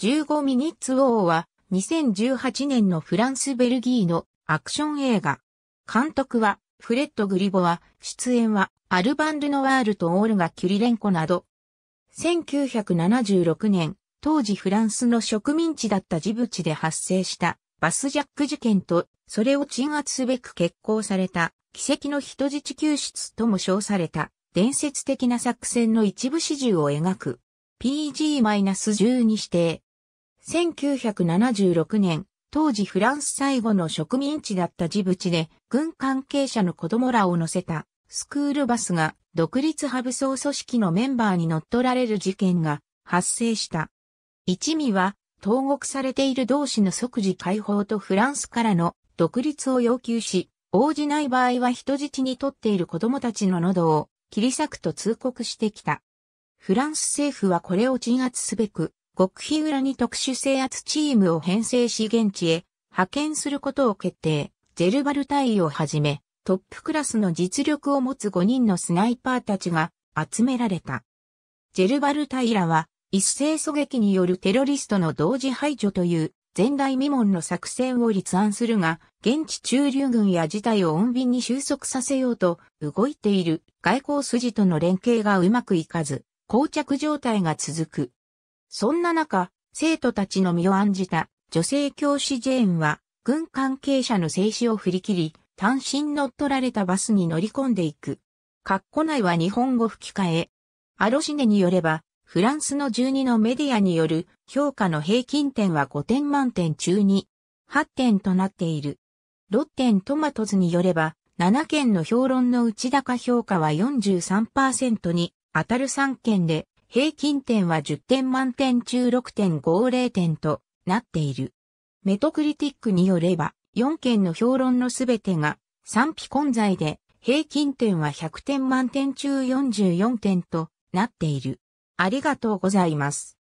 15ミニッツ・ウォーは2018年のフランス・ベルギーのアクション映画。監督はフレッド・グリボは出演はアルバン・ルノワールとオールガ・キュリレンコなど。1976年、当時フランスの植民地だったジブチで発生したバスジャック事件と、それを鎮圧すべく決行された奇跡の人質救出とも称された伝説的な作戦の一部始終を描く p g 1 2指定。1976年、当時フランス最後の植民地だったジブチで、軍関係者の子供らを乗せたスクールバスが独立派武装組織のメンバーに乗っ取られる事件が発生した。一味は、投獄されている同士の即時解放とフランスからの独立を要求し、応じない場合は人質に取っている子供たちの喉を切り裂くと通告してきた。フランス政府はこれを鎮圧すべく、極秘裏に特殊制圧チームを編成し現地へ派遣することを決定。ゼルバル隊をはじめ、トップクラスの実力を持つ5人のスナイパーたちが集められた。ジェルバル隊らは、一斉狙撃によるテロリストの同時排除という前代未聞の作戦を立案するが、現地駐留軍や事態を穏便に収束させようと動いている外交筋との連携がうまくいかず、膠着状態が続く。そんな中、生徒たちの身を案じた女性教師ジェーンは、軍関係者の制止を振り切り、単身乗っ取られたバスに乗り込んでいく。括弧内は日本語吹き替え。アロシネによれば、フランスの12のメディアによる評価の平均点は5点満点中に8点となっている。ロッテントマトズによれば、7件の評論の内高評価は43%に当たる3件で平均点は10点満点中6.50点となっている。メトクリティックによれば、4件の評論のすべてが賛否混在で、平均点は100点満点中44点となっている。ありがとうございます。